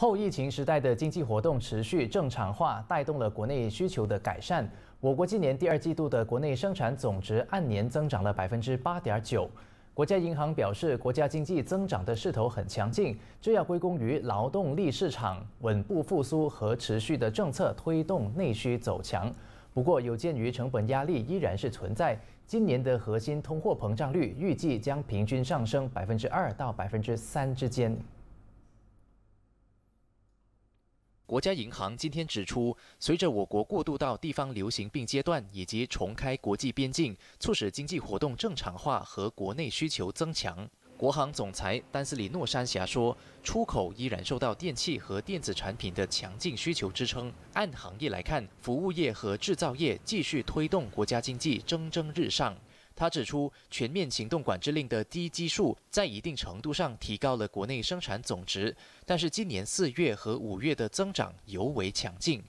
后疫情时代的经济活动持续正常化，带动了国内需求的改善。我国今年第二季度的国内生产总值按年增长了百分之八点九。国家银行表示，国家经济增长的势头很强劲，这要归功于劳动力市场稳步复苏和持续的政策推动内需走强。不过，有鉴于成本压力依然是存在，今年的核心通货膨胀率预计将平均上升百分之二到百分之三之间。国家银行今天指出，随着我国过渡到地方流行病阶段以及重开国际边境，促使经济活动正常化和国内需求增强。国行总裁丹斯里诺山霞说，出口依然受到电器和电子产品的强劲需求支撑。按行业来看，服务业和制造业继续推动国家经济蒸蒸日上。他指出，全面行动管制令的低基数在一定程度上提高了国内生产总值，但是今年四月和五月的增长尤为强劲。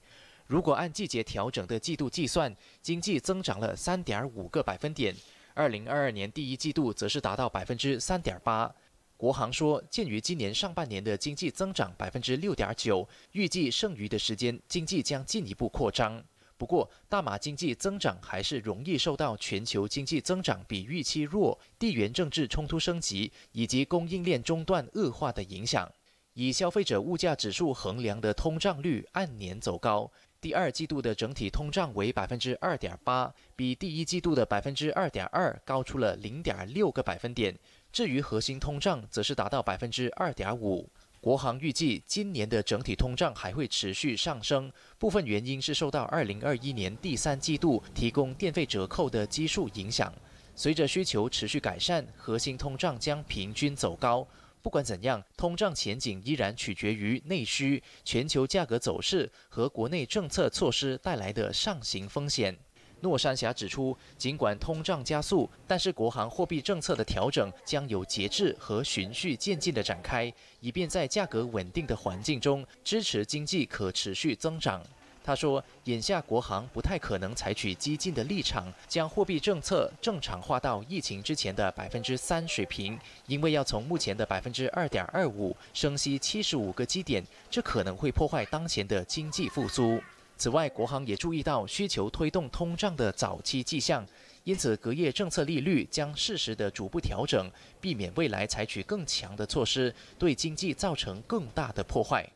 如果按季节调整的季度计算，经济增长了三点五个百分点，2022年第一季度则是达到百分之三点八。国航说，鉴于今年上半年的经济增长百分之六点九，预计剩余的时间经济将进一步扩张。不过，大马经济增长还是容易受到全球经济增长比预期弱、地缘政治冲突升级以及供应链中断恶化的影响。以消费者物价指数衡量的通胀率按年走高，第二季度的整体通胀为百分之二点八，比第一季度的百分之二点二高出了零点六个百分点。至于核心通胀，则是达到百分之二点五。国行预计，今年的整体通胀还会持续上升。部分原因是受到2021年第三季度提供电费折扣的基数影响。随着需求持续改善，核心通胀将平均走高。不管怎样，通胀前景依然取决于内需、全球价格走势和国内政策措施带来的上行风险。诺山霞指出，尽管通胀加速，但是国行货币政策的调整将有节制和循序渐进地展开，以便在价格稳定的环境中支持经济可持续增长。他说，眼下国行不太可能采取激进的立场，将货币政策正常化到疫情之前的百分之三水平，因为要从目前的百分之二点二五升息七十五个基点，这可能会破坏当前的经济复苏。此外，国行也注意到需求推动通胀的早期迹象，因此隔夜政策利率将适时的逐步调整，避免未来采取更强的措施对经济造成更大的破坏。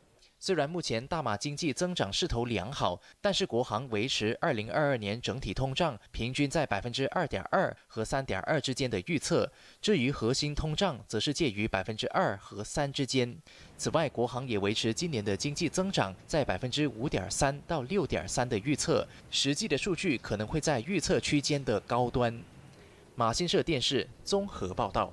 虽然目前大马经济增长势头良好，但是国行维持2022年整体通胀平均在百分之二点二和三点二之间的预测。至于核心通胀，则是介于百分之二和三之间。此外，国行也维持今年的经济增长在百分之五点三到六点三的预测。实际的数据可能会在预测区间的高端。马新社电视综合报道。